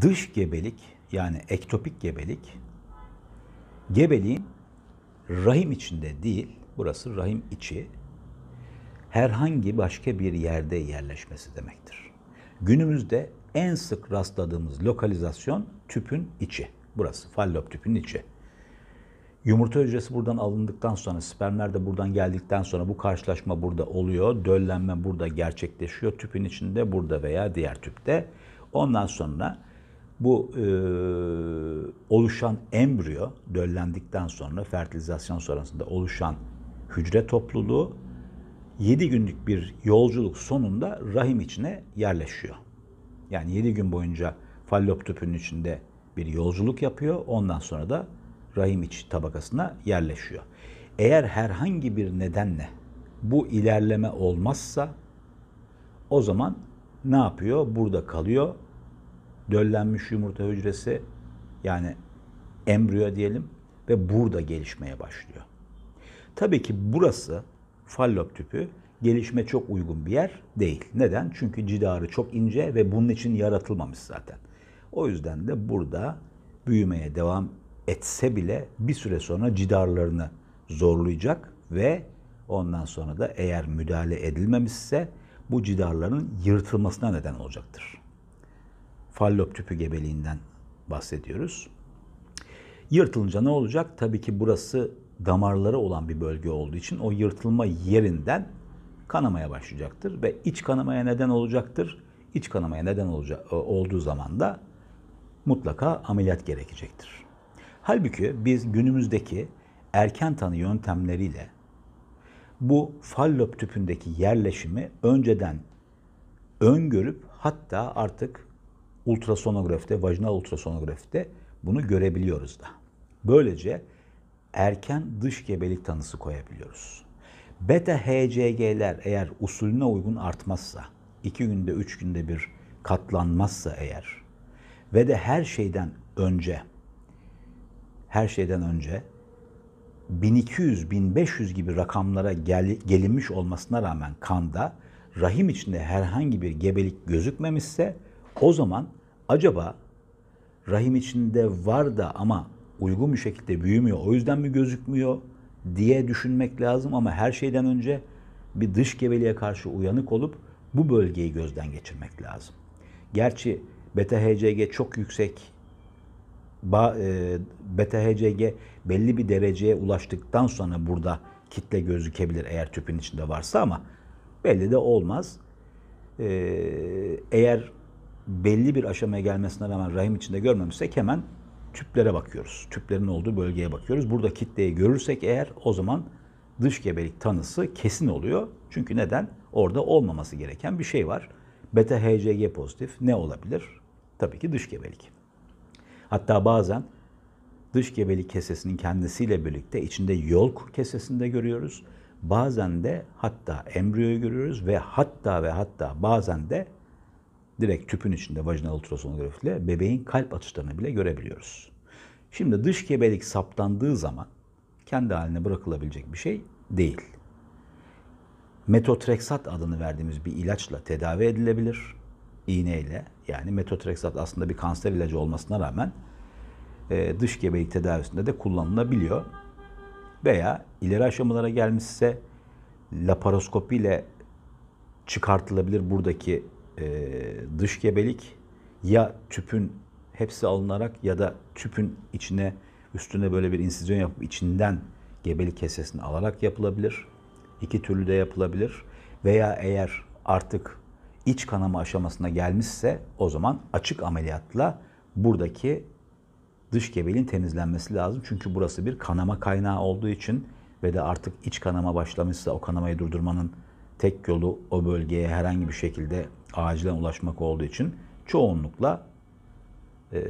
Dış gebelik yani ektopik gebelik gebeliğin rahim içinde değil, burası rahim içi, herhangi başka bir yerde yerleşmesi demektir. Günümüzde en sık rastladığımız lokalizasyon tüpün içi. Burası fallop tüpünün içi. Yumurta hücresi buradan alındıktan sonra, spermler de buradan geldikten sonra bu karşılaşma burada oluyor. Döllenme burada gerçekleşiyor. Tüpün içinde burada veya diğer tüpte. Ondan sonra bu e, oluşan embriyo döllendikten sonra fertilizasyon sonrasında oluşan hücre topluluğu 7 günlük bir yolculuk sonunda rahim içine yerleşiyor. Yani 7 gün boyunca fallop tüpünün içinde bir yolculuk yapıyor. Ondan sonra da rahim içi tabakasına yerleşiyor. Eğer herhangi bir nedenle bu ilerleme olmazsa o zaman ne yapıyor? Burada kalıyor döllenmiş yumurta hücresi yani embriyo diyelim ve burada gelişmeye başlıyor. Tabii ki burası fallop tüpü gelişme çok uygun bir yer değil. Neden? Çünkü cidarı çok ince ve bunun için yaratılmamış zaten. O yüzden de burada büyümeye devam etse bile bir süre sonra cidarlarını zorlayacak ve ondan sonra da eğer müdahale edilmemişse bu cidarların yırtılmasına neden olacaktır fallop tüpü gebeliğinden bahsediyoruz. Yırtılınca ne olacak? Tabii ki burası damarları olan bir bölge olduğu için o yırtılma yerinden kanamaya başlayacaktır ve iç kanamaya neden olacaktır. İç kanamaya neden olacak, e, olduğu zaman da mutlaka ameliyat gerekecektir. Halbuki biz günümüzdeki erken tanı yöntemleriyle bu fallop tüpündeki yerleşimi önceden öngörüp hatta artık ultrasonografide, vajinal ultrasonografide bunu görebiliyoruz da. Böylece erken dış gebelik tanısı koyabiliyoruz. Beta HCG'ler eğer usulüne uygun artmazsa, 2 günde 3 günde bir katlanmazsa eğer ve de her şeyden önce her şeyden önce 1200-1500 gibi rakamlara gel, gelinmiş olmasına rağmen kanda rahim içinde herhangi bir gebelik gözükmemişse o zaman acaba rahim içinde var da ama uygun bir şekilde büyümüyor. O yüzden mi gözükmüyor diye düşünmek lazım ama her şeyden önce bir dış gebeliğe karşı uyanık olup bu bölgeyi gözden geçirmek lazım. Gerçi beta HCG çok yüksek e, beta HCG belli bir dereceye ulaştıktan sonra burada kitle gözükebilir eğer tüpün içinde varsa ama belli de olmaz. E, eğer belli bir aşamaya gelmesine rağmen rahim içinde görmemişsek hemen tüplere bakıyoruz. Tüplerin olduğu bölgeye bakıyoruz. Burada kitleyi görürsek eğer o zaman dış gebelik tanısı kesin oluyor. Çünkü neden? Orada olmaması gereken bir şey var. Beta HCG pozitif ne olabilir? Tabii ki dış gebelik. Hatta bazen dış gebelik kesesinin kendisiyle birlikte içinde yolk kesesinde görüyoruz. Bazen de hatta embriyoyu görüyoruz ve hatta ve hatta bazen de direkt tüpün içinde vajinal ultrasonografiyle bebeğin kalp atışlarını bile görebiliyoruz. Şimdi dış gebelik saptandığı zaman kendi haline bırakılabilecek bir şey değil. Metotreksat adını verdiğimiz bir ilaçla tedavi edilebilir. iğneyle yani metotreksat aslında bir kanser ilacı olmasına rağmen e, dış gebelik tedavisinde de kullanılabiliyor. Veya ileri aşamalara gelmişse ile çıkartılabilir buradaki e, dış gebelik ya tüpün hepsi alınarak ya da tüpün içine üstüne böyle bir insizyon yapıp içinden gebelik kesesini alarak yapılabilir. İki türlü de yapılabilir. Veya eğer artık iç kanama aşamasına gelmişse o zaman açık ameliyatla buradaki dış gebeliğin temizlenmesi lazım. Çünkü burası bir kanama kaynağı olduğu için ve de artık iç kanama başlamışsa o kanamayı durdurmanın tek yolu o bölgeye herhangi bir şekilde acilen ulaşmak olduğu için çoğunlukla e,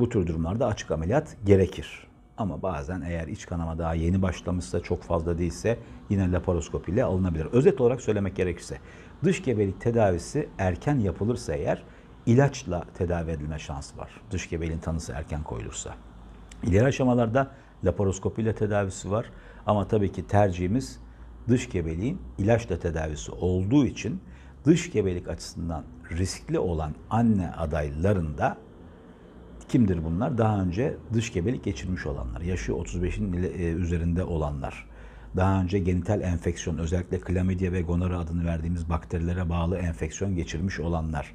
bu tür durumlarda açık ameliyat gerekir. Ama bazen eğer iç kanama daha yeni başlamışsa, çok fazla değilse yine laparoskopi ile alınabilir. Özet olarak söylemek gerekirse dış gebelik tedavisi erken yapılırsa eğer ilaçla tedavi edilme şansı var. Dış gebeliğin tanısı erken koyulursa. İleri aşamalarda laparoskopi ile tedavisi var. Ama tabii ki tercihimiz dış gebeliğin ilaçla tedavisi olduğu için dış gebelik açısından riskli olan anne adaylarında kimdir bunlar? Daha önce dış gebelik geçirmiş olanlar, yaşı 35'in e, üzerinde olanlar, daha önce genital enfeksiyon, özellikle klamidya ve gonora adını verdiğimiz bakterilere bağlı enfeksiyon geçirmiş olanlar.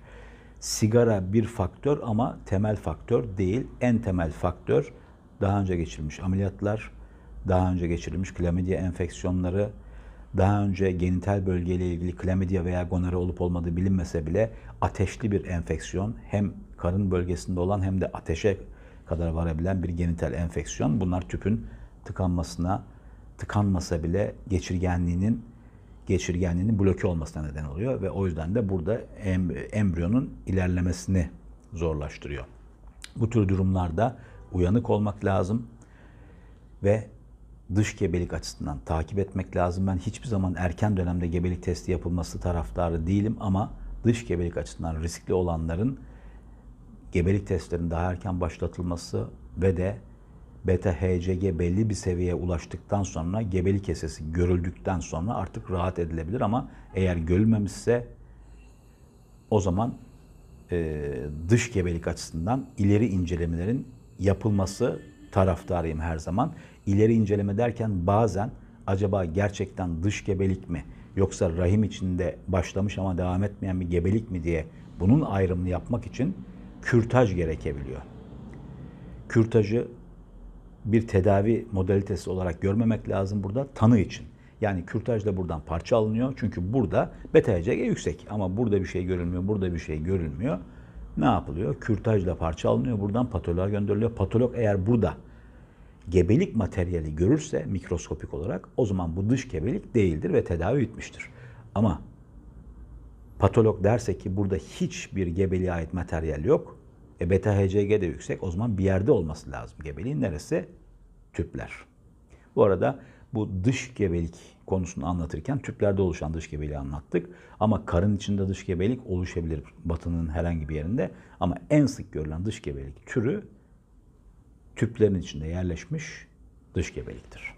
Sigara bir faktör ama temel faktör değil. En temel faktör daha önce geçirmiş ameliyatlar, daha önce geçirilmiş klamidya enfeksiyonları, daha önce genital bölgeyle ilgili klamidya veya gonore olup olmadığı bilinmese bile ateşli bir enfeksiyon hem karın bölgesinde olan hem de ateşe kadar varabilen bir genital enfeksiyon. Bunlar tüpün tıkanmasına, tıkanmasa bile geçirgenliğinin geçirgenliğinin bloke olmasına neden oluyor ve o yüzden de burada em, embriyonun ilerlemesini zorlaştırıyor. Bu tür durumlarda uyanık olmak lazım ve dış gebelik açısından takip etmek lazım. Ben hiçbir zaman erken dönemde gebelik testi yapılması taraftarı değilim ama dış gebelik açısından riskli olanların gebelik testlerinin daha erken başlatılması ve de beta HCG belli bir seviyeye ulaştıktan sonra gebelik kesesi görüldükten sonra artık rahat edilebilir ama eğer görülmemişse o zaman e, dış gebelik açısından ileri incelemelerin yapılması taraftarıyım her zaman ileri inceleme derken bazen acaba gerçekten dış gebelik mi yoksa rahim içinde başlamış ama devam etmeyen bir gebelik mi diye bunun ayrımını yapmak için kürtaj gerekebiliyor. Kürtajı bir tedavi modalitesi olarak görmemek lazım burada tanı için. Yani kürtaj da buradan parça alınıyor. Çünkü burada beta HCG yüksek ama burada bir şey görülmüyor, burada bir şey görülmüyor. Ne yapılıyor? Kürtajla parça alınıyor. Buradan patoloğa gönderiliyor. Patolog eğer burada gebelik materyali görürse mikroskopik olarak o zaman bu dış gebelik değildir ve tedavi etmiştir. Ama patolog derse ki burada hiçbir gebeliğe ait materyal yok. E beta HCG de yüksek. O zaman bir yerde olması lazım gebeliğin. Neresi? Tüpler. Bu arada bu dış gebelik konusunu anlatırken tüplerde oluşan dış gebeliği anlattık. Ama karın içinde dış gebelik oluşabilir batının herhangi bir yerinde. Ama en sık görülen dış gebelik türü tüplerin içinde yerleşmiş dış gebeliktir.